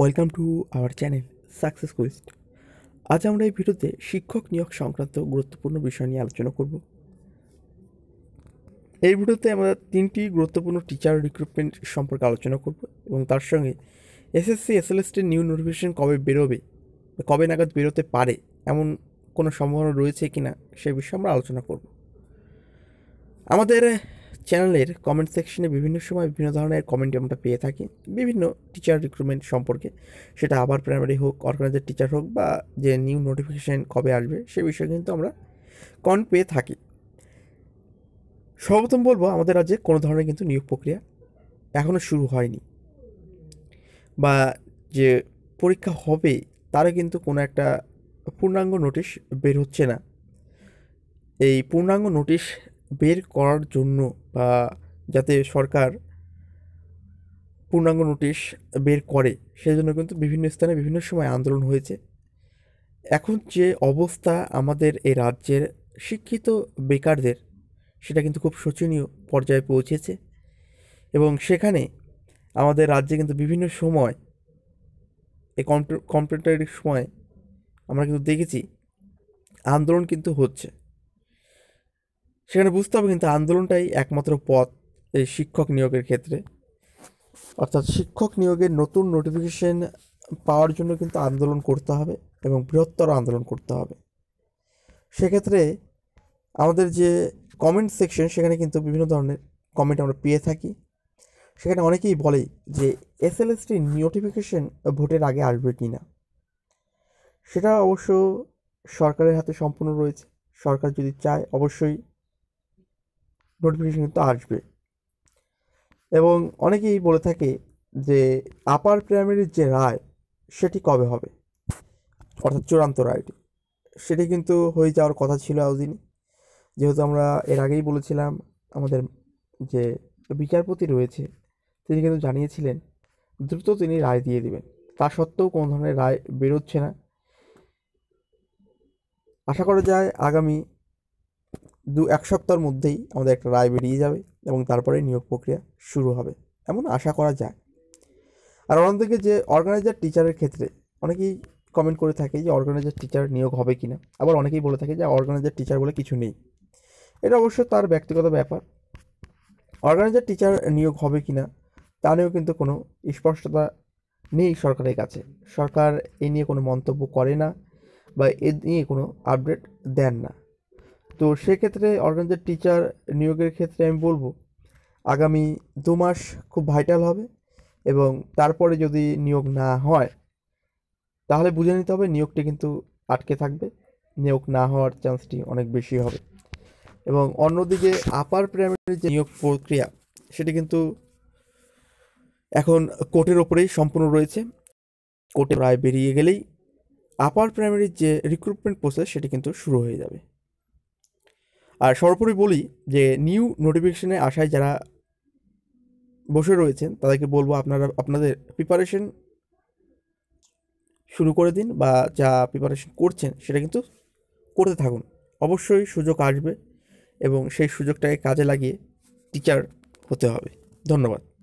welcome to our channel success quest আজ আমরা এই ভিডিওতে শিক্ষক নিয়োগ সংক্রান্ত গুরুত্বপূর্ণ বিষয় নিয়ে আলোচনা করব এই ভিডিওতে আমরা তিনটি গুরুত্বপূর্ণ টিচার রিক্রুটমেন্ট সম্পর্কে আলোচনা করব এবং তার সঙ্গে এসএসসি এসএলএসটির নিউ নোটিফিকেশন কবে বেরোবে কবে নাগাদ বেরোতে পারে এমন কোনো সম্ভাবনা রয়েছে কি না সে বিষয়ে আমরা আলোচনা করব আমাদের চ্যানেলের কমেন্ট সেকশনে বিভিন্ন সময় বিভিন্ন ধরনের কমেন্ট আমরা পেয়ে থাকি বিভিন্ন টিচার রিক্রুটমেন্ট সম্পর্কে সেটা আবার প্রাইমারি হোক অর্গানাইজার টিচার হোক বা যে নিউ নোটিফিকেশান কবে আসবে সে বিষয়ে কিন্তু আমরা কন পেয়ে থাকি সর্বপ্রথম বলবো আমাদের রাজ্যে কোনো ধরনের কিন্তু নিয়োগ প্রক্রিয়া এখনও শুরু হয়নি বা যে পরীক্ষা হবে তারও কিন্তু কোনো একটা পূর্ণাঙ্গ নোটিশ বের হচ্ছে না এই পূর্ণাঙ্গ নোটিশ বের করার জন্য বা যাতে সরকার পূর্ণাঙ্গ নোটিশ বের করে সেজন্য কিন্তু বিভিন্ন স্থানে বিভিন্ন সময় আন্দোলন হয়েছে এখন যে অবস্থা আমাদের এই রাজ্যের শিক্ষিত বেকারদের সেটা কিন্তু খুব শোচনীয় পর্যায়ে পৌঁছেছে এবং সেখানে আমাদের রাজ্যে কিন্তু বিভিন্ন সময় এই কম্পিউটারের সময় আমরা কিন্তু দেখেছি আন্দোলন কিন্তু হচ্ছে সেখানে বুঝতে হবে কিন্তু আন্দোলনটাই একমাত্র পথ এই শিক্ষক নিয়োগের ক্ষেত্রে অর্থাৎ শিক্ষক নিয়োগের নতুন নোটিফিকেশন পাওয়ার জন্য কিন্তু আন্দোলন করতে হবে এবং বৃহত্তর আন্দোলন করতে হবে সেক্ষেত্রে আমাদের যে কমেন্ট সেকশন সেখানে কিন্তু বিভিন্ন ধরনের কমেন্ট আমরা পেয়ে থাকি সেখানে অনেকেই বলে যে এস এল এসটি নোটিফিকেশন ভোটের আগে আসবে কি না সেটা অবশ্য সরকারের হাতে সম্পূর্ণ রয়েছে সরকার যদি চায় অবশ্যই নোটিফিকেশন কিন্তু আসবে এবং অনেকেই বলে থাকে যে আপার প্রাইমারির যে রায় সেটি কবে হবে অর্থাৎ চূড়ান্ত রায়টি সেটি কিন্তু হয়ে যাওয়ার কথা ছিল আউদিনে যেহেতু আমরা এর আগেই বলেছিলাম আমাদের যে বিচারপতি রয়েছে তিনি কিন্তু জানিয়েছিলেন দ্রুত তিনি রায় দিয়ে দিবেন তা সত্ত্বেও কোনো ধরনের রায় বেরোচ্ছে না আশা করা যায় আগামী দু এক সপ্তাহের মধ্যেই আমাদের একটা রায় বেরিয়ে যাবে এবং তারপরে নিয়োগ প্রক্রিয়া শুরু হবে এমন আশা করা যায় আর অন্যদিকে যে অর্গানাইজার টিচারের ক্ষেত্রে অনেকেই কমেন্ট করে থাকে যে অর্গানাইজার টিচার নিয়োগ হবে কি না আবার অনেকেই বলে থাকে যে অর্গানাইজার টিচার বলে কিছু নেই এটা অবশ্য তার ব্যক্তিগত ব্যাপার অর্গানাইজার টিচার নিয়োগ হবে কি না তা নিয়েও কিন্তু কোনো স্পষ্টতা নেই সরকারের কাছে সরকার এ নিয়ে কোনো মন্তব্য করে না বা এ নিয়ে কোনো আপডেট দেন না তো সেক্ষেত্রে অর্গানাইজার টিচার নিয়োগের ক্ষেত্রে আমি বলবো আগামী দু মাস খুব ভাইটাল হবে এবং তারপরে যদি নিয়োগ না হয় তাহলে বুঝে নিতে হবে নিয়োগটি কিন্তু আটকে থাকবে নিয়োগ না হওয়ার চান্সটি অনেক বেশি হবে এবং অন্যদিকে আপার প্রাইমারি যে নিয়োগ প্রক্রিয়া সেটি কিন্তু এখন কোর্টের ওপরেই সম্পূর্ণ রয়েছে কোর্টে প্রায় বেরিয়ে গেলেই আপার প্রাইমারির যে রিক্রুটমেন্ট প্রসেস সেটি কিন্তু শুরু হয়ে যাবে আর সর্বোপরি বলি যে নিউ নোটিফিকেশনে আসায় যারা বসে রয়েছেন তাদেরকে বলবো আপনারা আপনাদের প্রিপারেশন শুরু করে দিন বা যা প্রিপারেশন করছেন সেটা কিন্তু করতে থাকুন অবশ্যই সুযোগ আসবে এবং সেই সুযোগটাকে কাজে লাগিয়ে টিচার হতে হবে ধন্যবাদ